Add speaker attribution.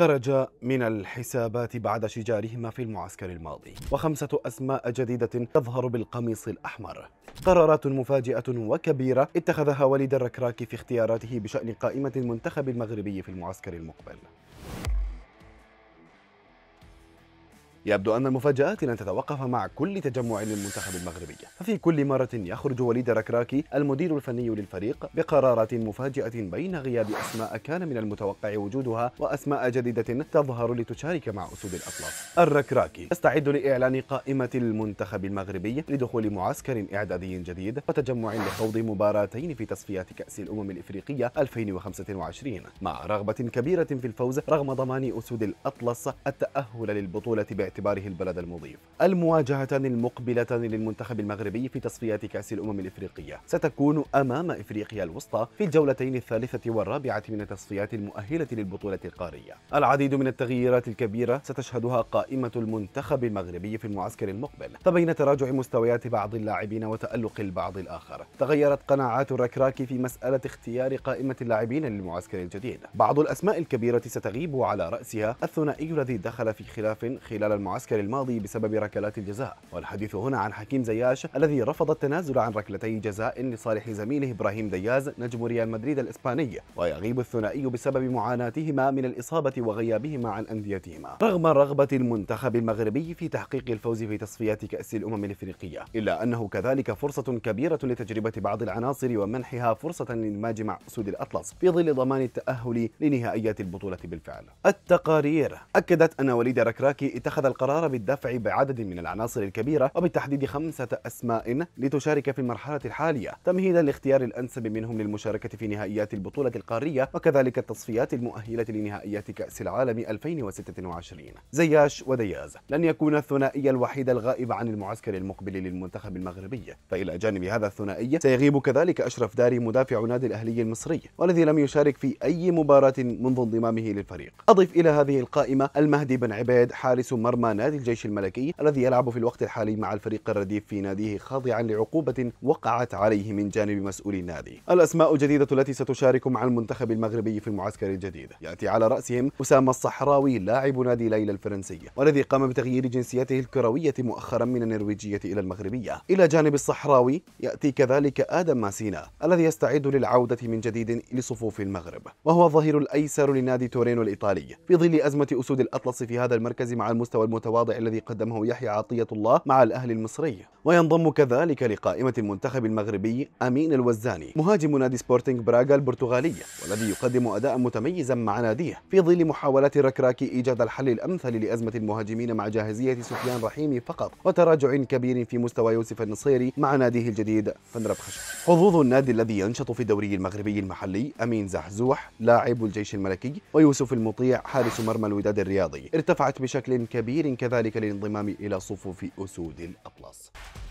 Speaker 1: خرج من الحسابات بعد شجارهما في المعسكر الماضي وخمسة أسماء جديدة تظهر بالقميص الأحمر قرارات مفاجئة وكبيرة اتخذها وليد الركراكي في اختياراته بشأن قائمة المنتخب المغربي في المعسكر المقبل يبدو أن المفاجآت لن تتوقف مع كل تجمع للمنتخب المغربي ففي كل مرة يخرج وليد ركراكي المدير الفني للفريق بقرارات مفاجئة بين غياب أسماء كان من المتوقع وجودها وأسماء جديدة تظهر لتشارك مع أسود الأطلس الركراكي يستعد لإعلان قائمة المنتخب المغربي لدخول معسكر إعدادي جديد وتجمع لخوض مباراتين في تصفيات كأس الأمم الإفريقية 2025 مع رغبة كبيرة في الفوز رغم ضمان أسود الأطلس التأهل للبطولة باعتبار باعتباره البلد المضيف المواجهتان المقبلتان للمنتخب المغربي في تصفيات كأس الأمم الإفريقية ستكون أمام إفريقيا الوسطى في الجولتين الثالثة والرابعة من التصفيات المؤهلة للبطولة القارية العديد من التغييرات الكبيرة ستشهدها قائمة المنتخب المغربي في المعسكر المقبل فبين تراجع مستويات بعض اللاعبين وتألق البعض الآخر تغيرت قناعات الركراكي في مسألة اختيار قائمة اللاعبين للمعسكر الجديد بعض الأسماء الكبيرة ستغيب على رأسها الثنائي الذي دخل في خلاف خلال المعسكر الماضي بسبب ركلات الجزاء والحديث هنا عن حكيم زياش الذي رفض التنازل عن ركلتي جزاء لصالح زميله إبراهيم دياز نجم ريال مدريد الإسباني ويغيب الثنائي بسبب معاناتهما من الإصابة وغيابهما عن أنديتهما رغم رغبة المنتخب المغربي في تحقيق الفوز في تصفيات كأس الأمم الإفريقية إلا أنه كذلك فرصة كبيرة لتجربة بعض العناصر ومنحها فرصة للاندماج مع أسود الأطلس في ظل ضمان التأهل لنهائيات البطولة بالفعل التقارير أكدت أن وليد ركراكي اتخذ القرار بالدفع بعدد من العناصر الكبيرة وبالتحديد خمسة أسماء لتشارك في المرحلة الحالية تمهيدا لاختيار الأنسب منهم للمشاركة في نهائيات البطولة القارية وكذلك التصفيات المؤهلة لنهائيات كأس العالم 2026 زياش ودياز لن يكون الثنائي الوحيد الغائب عن المعسكر المقبل للمنتخب المغربي فإلى جانب هذا الثنائي سيغيب كذلك أشرف داري مدافع نادي الأهلي المصري والذي لم يشارك في أي مباراة منذ انضمامه للفريق أضف إلى هذه القائمة المهدي بن عبيد حارس مرمى مرمى نادي الجيش الملكي الذي يلعب في الوقت الحالي مع الفريق الرديف في ناديه خاضعا لعقوبة وقعت عليه من جانب مسؤولي النادي الأسماء الجديدة التي ستشارك مع المنتخب المغربي في المعسكر الجديد يأتي على رأسهم أسامة الصحراوي لاعب نادي ليلى الفرنسية والذي قام بتغيير جنسيته الكروية مؤخرا من النرويجية إلى المغربية إلى جانب الصحراوي يأتي كذلك آدم ماسينا الذي يستعد للعودة من جديد لصفوف المغرب وهو الظهير الأيسر لنادي تورينو الإيطالي في ظل أزمة أسود الأطلس في هذا المركز مع المستوى المتواضع الذي قدمه يحيى عطية الله مع الأهلي المصري وينضم كذلك لقائمة المنتخب المغربي أمين الوزاني مهاجم نادي سبورتينغ براغا البرتغالي والذي يقدم أداء متميزا مع ناديه في ظل محاولات الركراكي إيجاد الحل الأمثل لأزمة المهاجمين مع جاهزية سفيان رحيمي فقط وتراجع كبير في مستوى يوسف النصيري مع ناديه الجديد فنربخش حظوظ النادي الذي ينشط في الدوري المغربي المحلي أمين زحزوح لاعب الجيش الملكي ويوسف المطيع حارس مرمى الوداد الرياضي ارتفعت بشكل كبير كبير كذلك للانضمام إلى صفوف أسود الأطلس